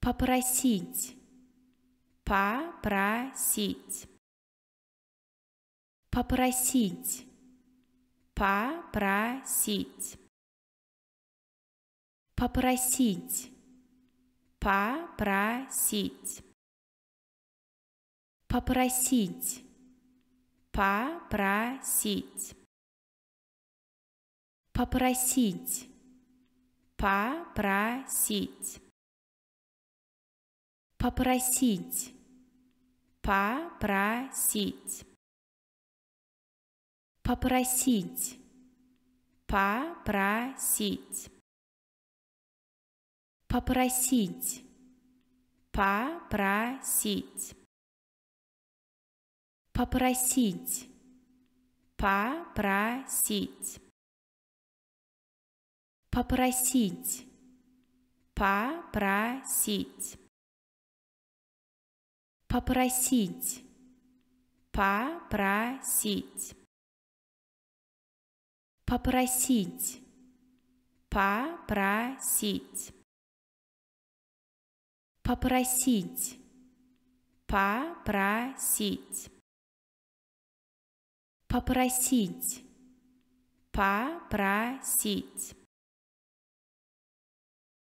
Попросить. Попросить. Попросить. Попросить. Попросить. Попросить. Попросить. Попросить. Попросить. Попросить попросить, попросить, попросить, попросить, попросить, попросить, попросить, попросить, попросить, попросить попросить, попросить, попросить, попросить, попросить, попросить, попросить, попросить.